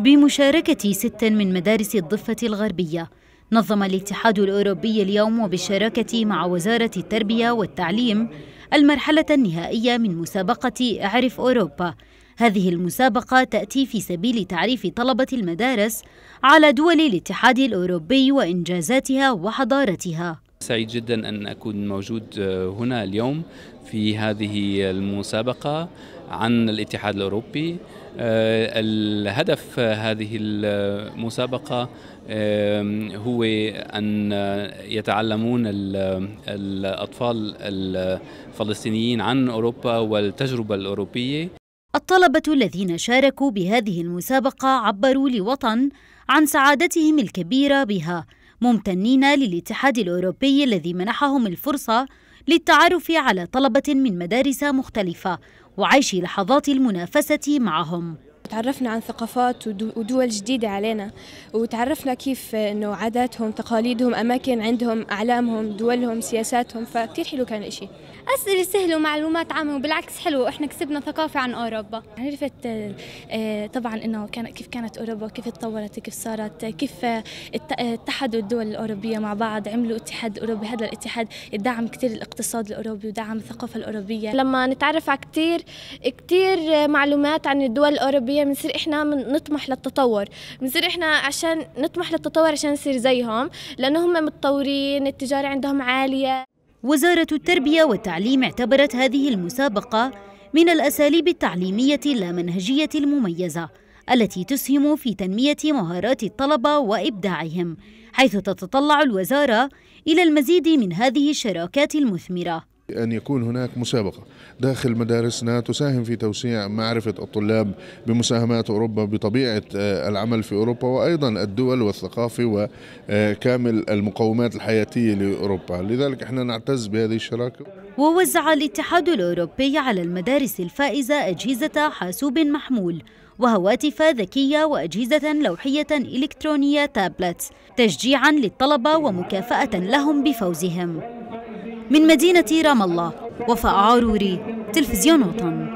بمشاركة ست من مدارس الضفة الغربية نظم الاتحاد الأوروبي اليوم وبالشراكة مع وزارة التربية والتعليم المرحلة النهائية من مسابقة اعرف أوروبا هذه المسابقة تأتي في سبيل تعريف طلبة المدارس على دول الاتحاد الأوروبي وإنجازاتها وحضارتها سعيد جدا أن أكون موجود آه، هنا اليوم في هذه المسابقة عن الاتحاد الأوروبي آه، الهدف هذه المسابقة هو أن يتعلمون الأطفال الفلسطينيين عن أوروبا والتجربة الأوروبية الطلبة الذين شاركوا بهذه المسابقة عبروا لوطن عن سعادتهم الكبيرة بها ممتنين للاتحاد الأوروبي الذي منحهم الفرصة للتعرف على طلبة من مدارس مختلفة وعيش لحظات المنافسة معهم تعرفنا عن ثقافات ودول جديدة علينا وتعرفنا كيف أنه عاداتهم تقاليدهم أماكن عندهم أعلامهم دولهم سياساتهم فكتير حلو كان الإشي أسئلة سهلة ومعلومات عامة وبالعكس حلو وإحنا كسبنا ثقافة عن أوروبا عرفت آه، طبعا إنه كان كيف كانت أوروبا كيف تطورت كيف صارت كيف اتحدوا الدول الأوروبية مع بعض عملوا اتحاد أوروبي هذا الاتحاد دعم كثير الاقتصاد الأوروبي ودعم الثقافة الأوروبية لما نتعرف على كثير كثير معلومات عن الدول الأوروبية العربيه بنصير احنا من نطمح للتطور بنصير احنا عشان نطمح للتطور عشان نصير زيهم لانه هم متطورين التجاره عندهم عاليه وزاره التربيه والتعليم اعتبرت هذه المسابقه من الاساليب التعليميه اللامنهجيه المميزه التي تسهم في تنميه مهارات الطلبه وابداعهم حيث تتطلع الوزاره الى المزيد من هذه الشراكات المثمره أن يكون هناك مسابقة داخل مدارسنا تساهم في توسيع معرفة الطلاب بمساهمات أوروبا بطبيعة آه، العمل في أوروبا وأيضا الدول والثقافة وكامل المقومات الحياتية لأوروبا لذلك احنا نعتز بهذه الشراكة ووزع الاتحاد الأوروبي على المدارس الفائزة أجهزة حاسوب محمول وهواتف ذكية وأجهزة لوحية إلكترونية تابلت تشجيعا للطلبة ومكافأة لهم بفوزهم من مدينة رام الله وفاء عروري تلفزيون وطن